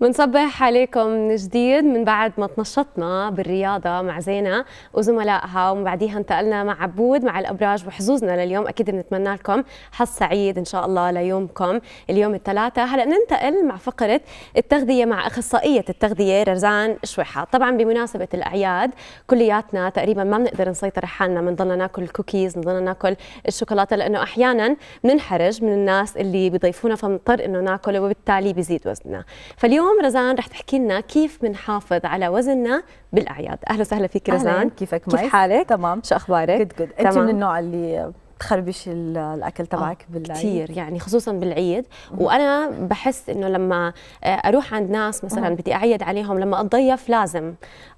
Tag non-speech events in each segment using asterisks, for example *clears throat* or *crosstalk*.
بنصبح عليكم من جديد من بعد ما تنشطنا بالرياضة مع زينة وزملائها ومن بعديها انتقلنا مع عبود مع الأبراج وحظوظنا لليوم أكيد بنتمنى لكم حظ سعيد إن شاء الله ليومكم اليوم الثلاثاء هلأ ننتقل مع فقرة التغذية مع أخصائية التغذية رزان شويحة طبعا بمناسبة الأعياد كلياتنا تقريبا ما بنقدر نسيطر حالنا بنضلنا ناكل الكوكيز بنضلنا ناكل الشوكولاتة لأنه أحيانا بننحرج من الناس اللي بيضيفونا فبنضطر إنه ناكل وبالتالي بيزيد وزننا فاليوم اليوم رزان رح تحكي لنا كيف بنحافظ على وزننا بالاعياد اهلا وسهلا فيك رزان أهلاً. كيفك كيف حالك تمام شو اخبارك جد جد انت من النوع اللي تخربش الاكل آه، تبعك بالعيد كثير يعني خصوصا بالعيد وانا بحس انه لما آه، اروح عند ناس مثلا بدي اعيد عليهم لما اتضيف لازم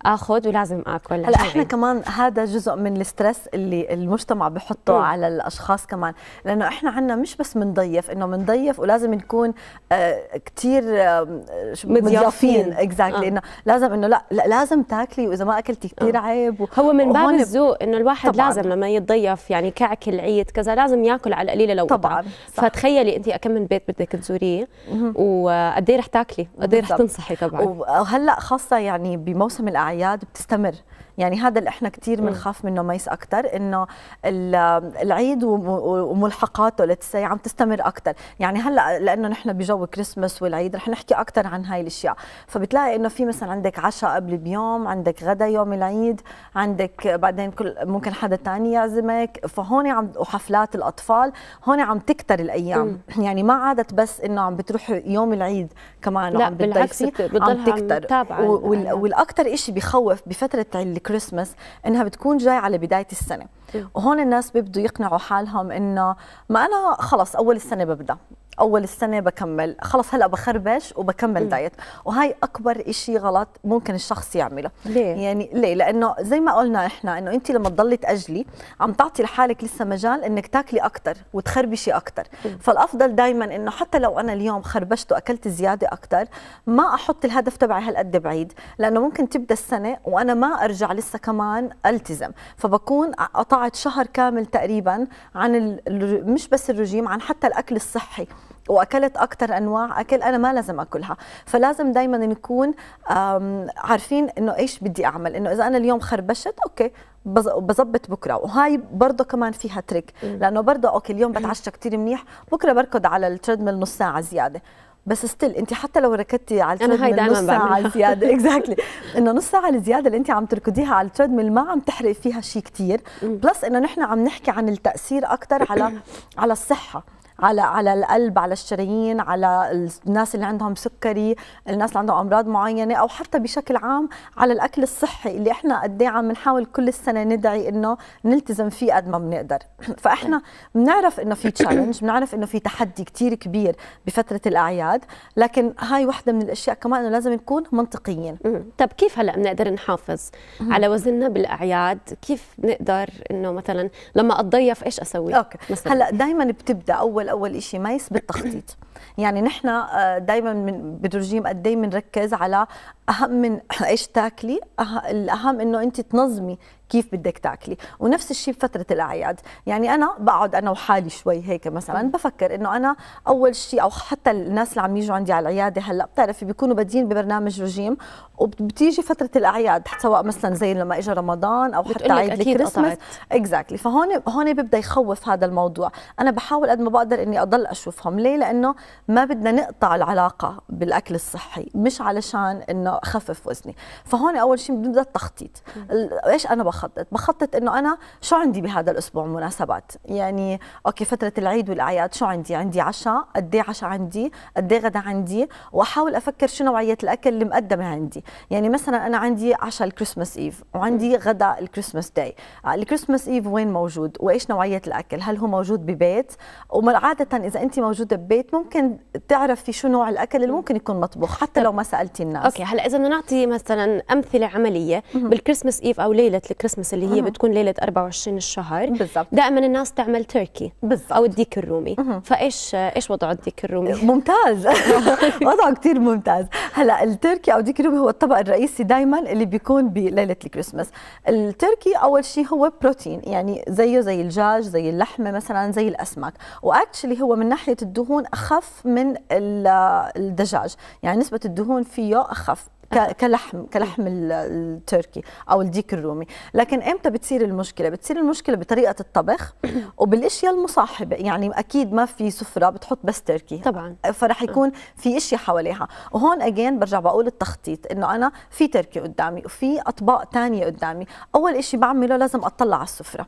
اخذ ولازم اكل هلا احنا كمان هذا جزء من الستريس اللي المجتمع بحطه م. على الاشخاص كمان لانه احنا عندنا مش بس بنضيف انه بنضيف ولازم نكون آه، كثير مضيافين اكزاكتلي انه لازم انه لا, لا لازم تاكلي واذا ما اكلتي كثير عيب هو من باب الذوق انه الواحد طبعاً. لازم لما يتضيف يعني كعك العيد نوعيه كذا لازم ياكل على القليله لو طبعا فتخيلي انت كم من بيت بدك تزوريه وقد ايه رح تاكلي قد ايه رح تنصحي طبعا وهلا خاصه يعني بموسم الاعياد بتستمر يعني هذا اللي احنا كثير بنخاف منه ميس اكثر انه العيد وملحقاته لتسي عم تستمر اكثر يعني هلا لانه نحن بجو كريسماس والعيد رح نحكي اكثر عن هاي الاشياء فبتلاقي انه في مثلا عندك عشاء قبل بيوم عندك غدا يوم العيد عندك بعدين كل ممكن حدا تاني يعزمك فهون عم وحفلات الاطفال هون عم تكتر الايام *clears throat* يعني ما عادت بس انه عم بتروح يوم العيد كمان لا عم بالعكس عم تكتر عم والاكثر شيء بخوف بفتره الكريسماس انها بتكون جاي على بدايه السنه وهون إيه. الناس بيبدوا يقنعوا حالهم انه ما انا خلص اول السنه ببدا اول السنه بكمل خلص هلا بخربش وبكمل دايت وهي اكبر شيء غلط ممكن الشخص يعمله ليه؟ يعني ليه لانه زي ما قلنا احنا انه انت لما تضلي تاجلي عم تعطي لحالك لسه مجال انك تاكلي اكثر وتخربشي اكثر فالافضل دائما انه حتى لو انا اليوم خربشت واكلت زياده اكثر ما احط الهدف تبعي هالقد بعيد لانه ممكن تبدا السنه وانا ما ارجع لسه كمان التزم فبكون قطعت شهر كامل تقريبا عن مش بس الرجيم عن حتى الاكل الصحي واكلت اكثر انواع اكل انا ما لازم اكلها فلازم دائما نكون عارفين انه ايش بدي اعمل انه اذا انا اليوم خربشت اوكي بظبط بكره وهاي برضه كمان فيها تريك إيه. لانه برضه اوكي اليوم بتعشى *clears throat* كثير منيح بكره بركض على التريدميل نص ساعه زياده بس ستيل انت حتى لو ركضتي على التريدميل نص ساعه زياده اكزاكتلي *laughs* انه نص ساعه الزياده اللي انت عم تركضيها على التريدميل ما عم تحرق فيها شيء كثير بلس انه نحن عم نحكي عن التاثير اكثر على *clears throat* على الصحه على على القلب على الشرايين على الناس اللي عندهم سكري الناس اللي عندهم امراض معينه او حتى بشكل عام على الاكل الصحي اللي احنا قد ايه عم نحاول كل السنه ندعي انه نلتزم فيه قد ما بنقدر *clears throat* فاحنا بنعرف انه في تشالنج بنعرف انه في تحدي كثير كبير بفتره الاعياد لكن هاي وحده من الاشياء كمان انه لازم نكون منطقيين طب كيف هلا بنقدر نحافظ على وزننا بالاعياد كيف بنقدر انه مثلا لما اتضيف ايش اسوي اوكي هلا دائما بتبدا اول اول شيء يثبت تخطيط يعني نحن آه، دائما بدرجيم قد ايه بنركز على اهم من *laughs* ايش تاكلي أه... الاهم انه انت تنظمي كيف بدك تاكلي ونفس الشيء بفتره الاعياد يعني انا بقعد انا وحالي شوي هيك مثلا بفكر انه انا اول شيء او حتى الناس اللي عم يجوا عندي على العياده هلا بتعرفي بيكونوا بادين ببرنامج رجيم وبتيجي فتره الاعياد سواء مثلا زي لما اجى رمضان او حتى عيد الكريسماس اكزاكتلي exactly. فهون هون ببدا يخوف هذا الموضوع انا بحاول قد ما بقدر اني اضل اشوفهم ليه لانه ما بدنا نقطع العلاقه بالاكل الصحي مش علشان انه اخفف وزني فهون اول شيء بنبدا التخطيط ايش انا بخطط بخطط انه انا شو عندي بهذا الاسبوع مناسبات يعني اوكي فتره العيد والاعياد شو عندي عندي عشاء قد ايه عشاء عندي قد ايه غدا عندي واحاول افكر شو نوعيه الاكل اللي مقدمه عندي يعني مثلا انا عندي عشاء الكريسماس ايف وعندي غدا الكريسماس داي آه، الكريسماس ايف وين موجود وايش نوعيه الاكل هل هو موجود ببيت وعاده اذا انت موجوده ببيت ممكن تعرفي شو نوع الاكل اللي ممكن يكون مطبوخ حتى طيب. لو ما سالتي الناس اوكي هلا اذا بدنا نعطي مثلا امثله عمليه بالكريسماس ايف او ليله الكريسماس اللي هي بتكون ليله 24 الشهر بالزبط. دائما الناس تعمل تركي بالزبط. او الديك الرومي فايش ايش وضع الديك الرومي *laughs* ممتاز *laughs* وضعه كثير ممتاز هلا التركي او الديك الرومي هو الطبق الرئيسي دائما اللي بيكون بليله الكريسماس التركي اول شيء هو بروتين يعني زيه زي الدجاج زي اللحمه مثلا زي الاسماك واكشلي هو من ناحيه الدهون اخف من الدجاج يعني نسبه الدهون فيه اخف كلحم كلحم التركي او الديك الرومي لكن امتى بتصير المشكله بتصير المشكله بطريقه الطبخ وبالاشياء المصاحبه يعني اكيد ما في سفره بتحط بس تركي طبعا فرح يكون في اشياء حواليها وهون اجين برجع بقول التخطيط انه انا في تركي قدامي وفي اطباق ثانيه قدامي اول شيء بعمله لازم اطلع على السفره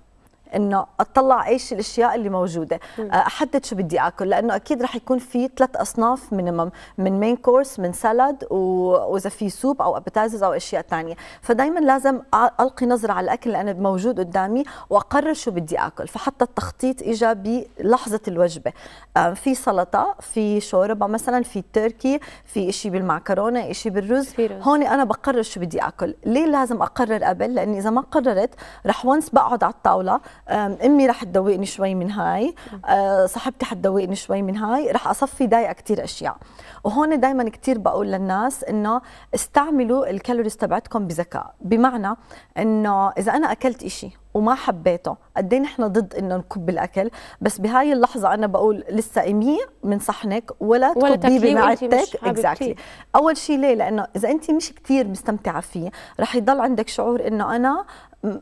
انه اطلع ايش الاشياء اللي موجوده آه، احدد شو بدي اكل لانه اكيد رح يكون في ثلاث اصناف مينيمم من مين كورس من سلد واذا في سوب او ابيتايزرز او اشياء ثانيه فدائما لازم القي نظره على الاكل اللي انا موجود قدامي واقرر شو بدي اكل فحتى التخطيط اجى بلحظه الوجبه آه، في سلطه في شوربه مثلا في تركي في شيء بالمعكرونه شيء بالرز هون انا بقرر شو بدي اكل ليه لازم اقرر قبل لاني اذا ما قررت رح ونس بقعد على الطاوله امي رح تدوقني شوي من هاي أه، صاحبتي حتدوقني شوي من هاي رح اصفي ضايقه كثير اشياء وهون دائما كثير بقول للناس انه استعملوا الكالوريز تبعتكم بذكاء بمعنى انه اذا انا اكلت شيء وما حبيته قد ايه نحن ضد انه نكب الاكل بس بهاي اللحظه انا بقول لسه امي من صحنك ولا, ولا تكبيه بمعدتك اكزاكتلي exactly. اول شيء ليه لانه اذا انت مش كثير مستمتعه فيه رح يضل عندك شعور انه انا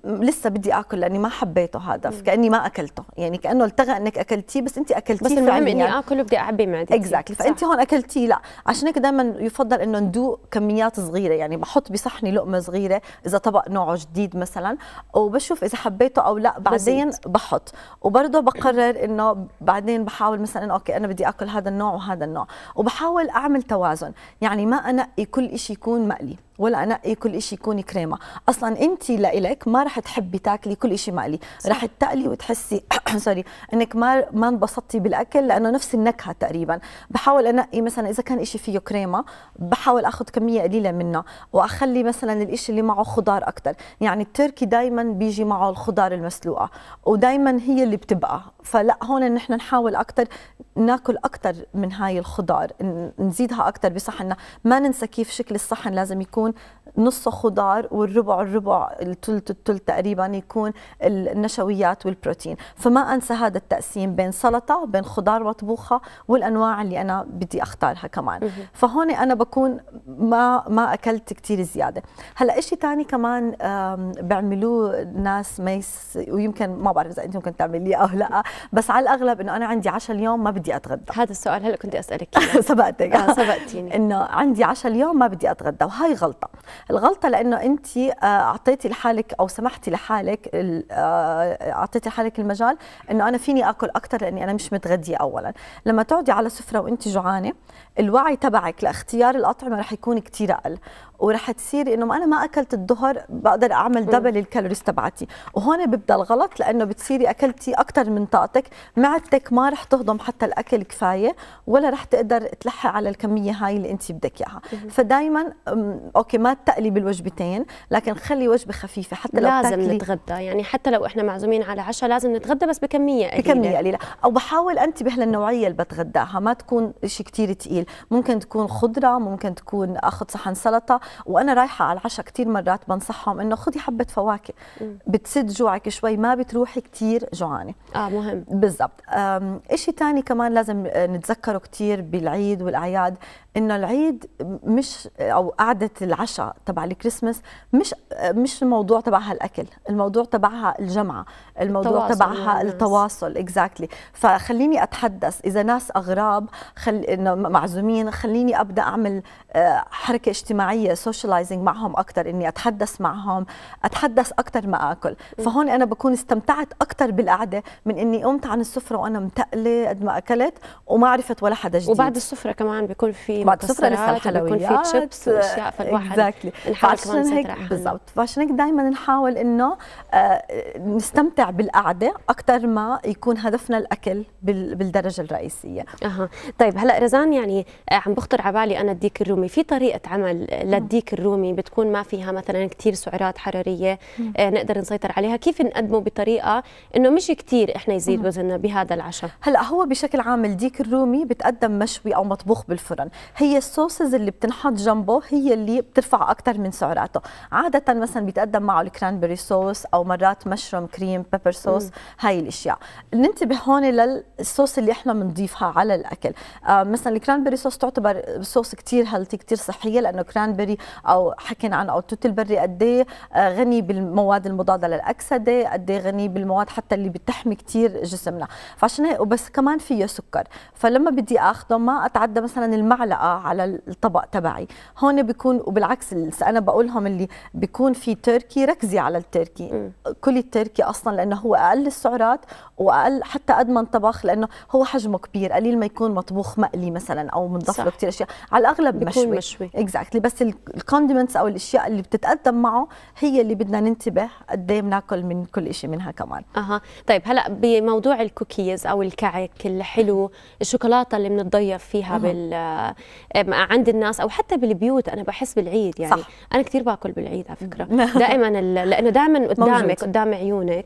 لسه بدي اكل لاني ما حبيته هذا كاني ما اكلته يعني كانه التغى انك اكلتيه بس انت اكلتيه بس المهم اني اكل وبدي اعبي معدتي اكزاكتلي فانت هون اكلتيه لا عشان هيك دائما يفضل انه ندوق كميات صغيره يعني بحط بصحني لقمه صغيره اذا طبق نوعه جديد مثلا وبشوف اذا حبيته او لا بعدين بحط وبرضه بقرر انه بعدين بحاول مثلا اوكي انا بدي اكل هذا النوع وهذا النوع وبحاول اعمل توازن يعني ما انقي كل شيء يكون مقلي ولا انقي إيه كل شيء يكون كريمه اصلا انت لإلك ما رح تحبي تاكلي كل شيء مقلي رح تقلي وتحسي *clears throat* سوري انك ما ما انبسطتي بالاكل لانه نفس النكهه تقريبا بحاول انقي إيه مثلا اذا كان شيء فيه كريمه بحاول اخذ كميه قليله منه واخلي مثلا الشيء اللي معه خضار اكثر يعني التركي دائما بيجي معه الخضار المسلوقه ودائما هي اللي بتبقى فلا هون نحن نحاول اكثر ناكل اكثر من هاي الخضار نزيدها اكثر بصحننا ما ننسى كيف شكل الصحن لازم يكون نصه خضار والربع الربع الثلث الثلث تقريبا يكون النشويات والبروتين فما انسى هذا التقسيم بين سلطه بين خضار مطبوخه والانواع اللي انا بدي اختارها كمان فهون انا بكون ما ما اكلت كثير زياده هلا شيء ثاني كمان بيعملوه ناس ميس ويمكن ما بعرف اذا انت ممكن تعمليه او لا بس على الاغلب انه انا عندي عشاء اليوم ما بدي اتغدى هذا السؤال هلا كنت اسالك *laughs* سبقتك آه، سبقتيني انه عندي عشاء اليوم ما بدي اتغدى وهي غلطه الغلطه لانه انت آه، اعطيتي لحالك او سمحتي لحالك آه، اعطيتي لحالك المجال انه انا فيني اكل اكثر لاني انا مش متغديه اولا لما تقعدي على سفره وانت جوعانه الوعي تبعك لاختيار الاطعمه رح يكون كثير اقل ورح تصيري انه انا ما اكلت الظهر بقدر اعمل دبل الكالوريز تبعتي وهون ببدا الغلط لانه بتصيري اكلتي اكثر من طاقتك معدتك ما رح تهضم حتى الاكل كفايه ولا رح تقدر تلحق على الكميه هاي اللي انت بدك اياها فدائما اوكي ما تقلي بالوجبتين لكن خلي وجبه خفيفه حتى لو لازم نتغدى يعني حتى لو احنا معزومين على عشاء لازم نتغدى بس بكميه قليله بكميه قليله او بحاول انتبه للنوعيه اللي بتغداها ما تكون شيء كثير ثقيل ممكن تكون خضره ممكن تكون اخذ صحن سلطه وانا رايحه على العشاء كثير مرات بنصحهم انه خذي حبه فواكه بتسد جوعك شوي ما بتروحي كثير جوعانه اه مهم بالضبط شيء ثاني كمان لازم آه، نتذكره كثير بالعيد والاعياد انه العيد مش او قعده العشاء تبع الكريسماس مش مش الموضوع تبعها الاكل الموضوع تبعها الجمعه الموضوع تبعها يعني التواصل اكزاكتلي exactly. فخليني اتحدث اذا ناس اغراب خل... معزومين خليني ابدا اعمل آه، حركه اجتماعيه سوشيالايزنج معهم اكثر اني اتحدث معهم اتحدث اكثر ما اكل فهون انا بكون استمتعت اكثر بالقعده من اني قمت عن السفره وانا متقله قد ما اكلت وما عرفت ولا حدا جديد وبعد السفره كمان بيكون في بعد السفره لسه الحلويات بيكون في تشيبس واشياء فالواحد اكزاكتلي فعشان هيك بالضبط فعشان هيك دائما نحاول انه آه، نستمتع بالقعده اكثر ما يكون هدفنا الاكل بالدرجه الرئيسيه اها طيب هلا رزان يعني آه، عم بخطر على بالي انا الديك الرومي في طريقه عمل للديك الرومي بتكون ما فيها مثلا كثير سعرات حراريه آه، نقدر نسيطر عليها كيف نقدمه بطريقه انه مش كثير احنا يزيد وزننا بهذا العشاء هلا هو بشكل عام الديك الرومي بتقدم مشوي او مطبوخ بالفرن هي الصوصز اللي بتنحط جنبه هي اللي بترفع اكثر من سعراته عاده مثلا بيتقدم معه الكرانبري صوص او مرات مشروم كريم بيبر صوص هاي الاشياء ننتبه هون للصوص اللي احنا بنضيفها على الاكل آه، مثلا الكرانبري صوص تعتبر صوص كثير هيلثي كثير صحيه لانه كرانبري او حكينا عنه او توت البري قد إيه، آه، غني بالمواد المضاده للاكسده قد إيه غني بالمواد حتى اللي بتحمي كثير جسمنا فعشان هيك وبس كمان فيه سكر فلما بدي اخذه ما اتعدى مثلا المعلقه على الطبق تبعي هون بيكون وبالعكس انا بقولهم اللي بيكون في تركي ركزي على التركي م. كلي التركي اصلا لانه هو اقل السعرات واقل حتى قد ما انطبخ لانه هو حجمه كبير قليل ما يكون مطبوخ مقلي مثلا او منضاف له كثير اشياء على الاغلب مشوي مشوي اكزاكتلي بس الكوندمنتس او الاشياء اللي بتتقدم معه هي اللي بدنا ننتبه قد ايه بناكل من كل شيء منها كمان اها طيب هلا بموضوع الكوكيز او الكعك الحلو الشوكولاته اللي بنتضيف فيها أه. بال عند الناس او حتى بالبيوت انا بحس بالعيد يعني صح يعني انا كثير باكل بالعيد على فكره *laughs* دائما لانه دائما قدامك قدام عيونك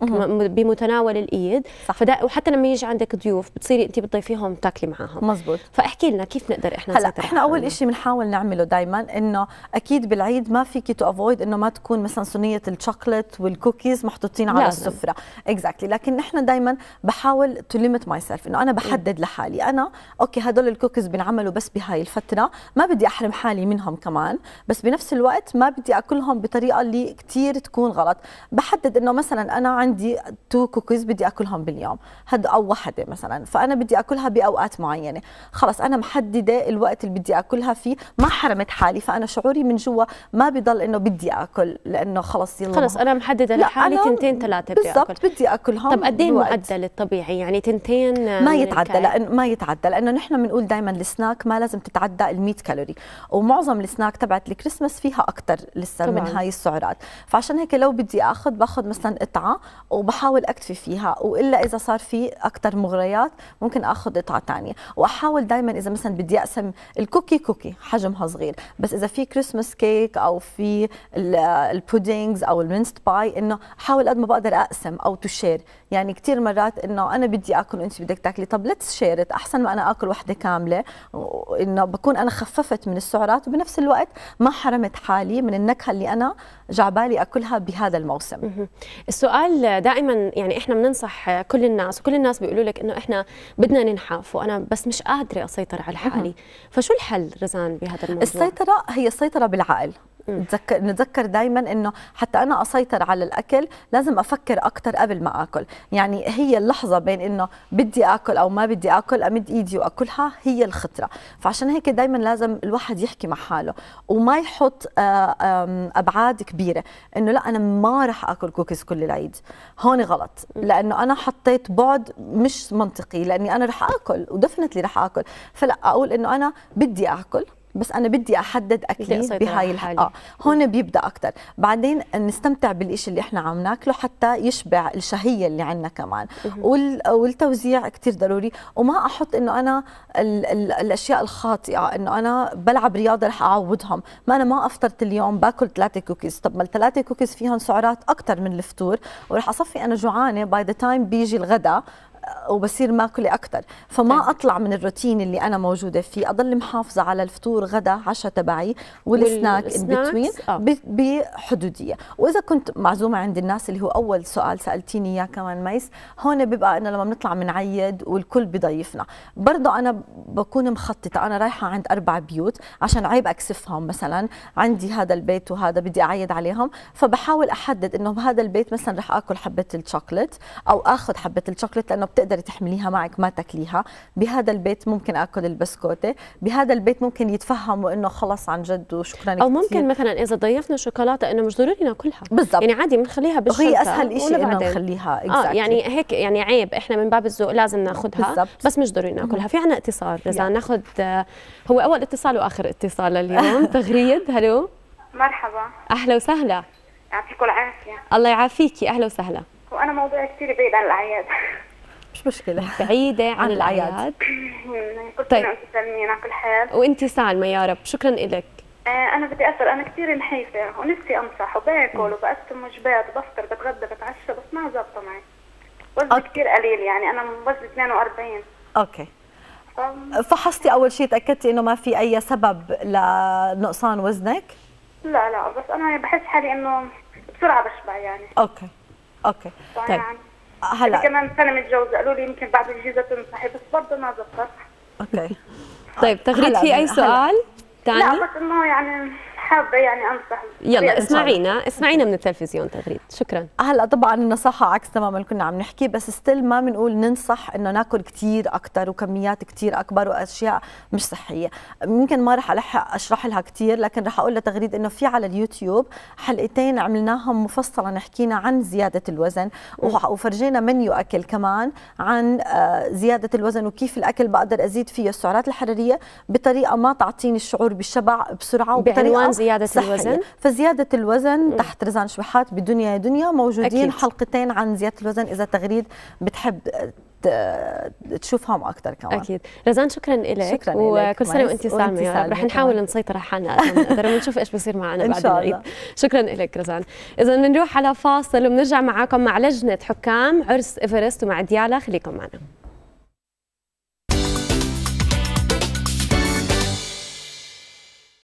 بمتناول الايد صح. وحتى لما يجي عندك ضيوف بتصيري انت بتضيفيهم تاكلي معاهم مزبوط فاحكي لنا كيف نقدر احنا هلا احنا اول شيء بنحاول نعمله دائما انه اكيد بالعيد ما فيكي تو افويد انه ما تكون مثلا صينيه الشوكلت والكوكيز محطوطين على السفره اكزاكتلي exactly. لكن نحن دائما بحاول تو ليميت ماي سيلف انه انا بحدد لحالي انا اوكي هدول الكوكيز بنعملوا بس بهاي الفتره ما بدي احرم حالي منهم كمان بس بنفس الوقت ما بدي اكلهم بطريقه اللي كثير تكون غلط بحدد انه مثلا انا عندي تو كوكيز بدي اكلهم باليوم هاد او وحده مثلا فانا بدي اكلها باوقات معينه خلص انا محدده الوقت اللي بدي اكلها فيه ما حرمت حالي فانا شعوري من جوا ما بضل انه بدي اكل لانه خلص يلا خلص انا محدده لحالي تنتين ثلاثه بدي اكل بالضبط بدي اكلهم طب قد ايه المعدل الطبيعي يعني تنتين ما يتعدى لانه ما يتعدى لانه نحن بنقول دائما السناك ما لازم تتعدى ال 100 كالوري ومعظم السناك تبعت الكريسماس فيها اكثر لسه طبعاً. من هاي السعرات فعشان هيك لو بدي اخذ باخذ مثلا قطعه وبحاول اكتفي فيها والا اذا صار في اكثر مغريات ممكن اخذ قطعه ثانيه واحاول دائما اذا مثلا بدي اقسم الكوكي كوكي حجمها صغير بس اذا في كريسمس كيك او في البودينجز او المنست باي انه احاول قد ما بقدر اقسم او تشير يعني كثير مرات انه انا بدي اكل وانت بدك تاكلي طب ليتس شير احسن ما انا اكل وحده كامله انه بكون انا خففت من السعرات وبنفس الوقت ما حرمت حالي من النكهه اللي انا جعبالي اكلها بهذا الموسم السؤال دائما يعني احنا بننصح كل الناس وكل الناس بيقولوا لك انه احنا بدنا ننحف وانا بس مش قادره اسيطر على حالي فشو الحل رزان بهذا الموضوع السيطره هي السيطره بالعقل نتذكر نتذكر دائما انه حتى انا اسيطر على الاكل لازم افكر اكثر قبل ما اكل يعني هي اللحظه بين انه بدي اكل او ما بدي اكل امد ايدي واكلها هي الخطره فعشان هيك دائما لازم الواحد يحكي مع حاله وما يحط آه، ابعاد كبيره انه لا انا ما راح اكل كوكيز كل العيد هون غلط لانه انا حطيت بعد مش منطقي لاني انا راح اكل لي راح اكل فلا اقول انه انا بدي اكل بس انا بدي احدد اكيد بهاي الحاله آه. هون بيبدا اكثر بعدين نستمتع بالشيء اللي احنا عم ناكله حتى يشبع الشهيه اللي عندنا كمان والتوزيع كثير ضروري وما احط انه انا ال ال الاشياء الخاطئه انه انا بلعب رياضه رح اعوضهم ما انا ما افطرت اليوم باكل ثلاثه كوكيز طب ما الثلاثه كوكيز فيهم سعرات اكثر من الفطور ورح اصفي انا جوعانه باي ذا تايم بيجي الغداء وبصير ماكله اكثر فما طيب. اطلع من الروتين اللي انا موجوده فيه اضل محافظه على الفطور غدا عشاء تبعي والسناك آه. بتوين بحدوديه واذا كنت معزومه عند الناس اللي هو اول سؤال سالتيني اياه كمان ميس هون بيبقى انه لما بنطلع بنعيد والكل بضيفنا برضه انا بكون مخططه انا رايحه عند اربع بيوت عشان عيب اكسفهم مثلا عندي هذا البيت وهذا بدي اعيد عليهم فبحاول احدد انه بهذا البيت مثلا رح اكل حبه الشوكليت او اخذ حبه الشوكليت لانه بتقدري تحمليها معك ما تاكليها بهذا البيت ممكن اكل البسكوته بهذا البيت ممكن يتفهموا انه خلص عن جد وشكرا كثير او ممكن كتير. مثلا اذا ضيفنا شوكولاته انه مش ضروري ناكلها بالضبط يعني عادي بنخليها بالشنطه وهي اسهل شيء انه نخليها آه، exactly. اه يعني هيك يعني عيب احنا من باب الذوق لازم ناخذها بس مش ضروري ناكلها في عنا اتصال اذا yeah. ناخذ هو اول اتصال واخر اتصال لليوم *laughs* تغريد هلو مرحبا اهلا وسهلا يعطيكم العافيه الله يعافيكي اهلا وسهلا وانا موضوعي كثير بعيد عن الاعياد مش مشكله بعيده عن الاعياد *laughs* طيب كل حال وانت سالمه يا رب شكرا لك آه، انا بدي اسال انا كثير نحيفه ونفسي امسح وباكل وبقسم وجبات بفطر بتغدى بتعشى بس ما ظابطه معي وزني كثير قليل يعني انا وزني 42 اوكي فحصتي اول شيء تاكدتي انه ما في اي سبب لنقصان وزنك لا لا بس انا بحس حالي انه بسرعه بشبع يعني اوكي اوكي طيب يعني آه، هلا كمان سنه متجوزه قالوا لي يمكن بعد الجيزه تنصحي بس برضه ما زبطت اوكي طيب تغريد في اي سؤال؟ تاني؟ لا بس انه يعني حابه يعني انصح يلا اسمعينا اسمعينا من التلفزيون تغريد شكرا هلا طبعا النصيحه عكس تماما اللي كنا عم نحكي بس ستيل ما بنقول ننصح انه ناكل كثير اكثر وكميات كثير اكبر واشياء مش صحيه ممكن ما رح الحق اشرح لها كثير لكن رح اقول لتغريد انه في على اليوتيوب حلقتين عملناهم مفصله نحكينا عن زياده الوزن وفرجينا منيو اكل كمان عن آه، زياده الوزن وكيف الاكل بقدر ازيد فيه السعرات الحراريه بطريقه ما تعطيني الشعور بالشبع بسرعه وبطريقه زيادة صحية. الوزن فزياده الوزن م. تحت رزان شبحات بدنيا دنيا موجودين أكيد. حلقتين عن زياده الوزن اذا تغريد بتحب تشوفهم اكثر كمان اكيد رزان شكرا لك شكرا لك وكل سنه وانت سالمه يا رب يعني رح نحاول نسيطر على حالنا اكثر *laughs* ونشوف ايش بصير معنا بعد إن شاء العيد الله. شكرا لك رزان اذا بنروح على فاصل وبنرجع معاكم مع لجنه حكام عرس ايفرست ومع ديالا خليكم معنا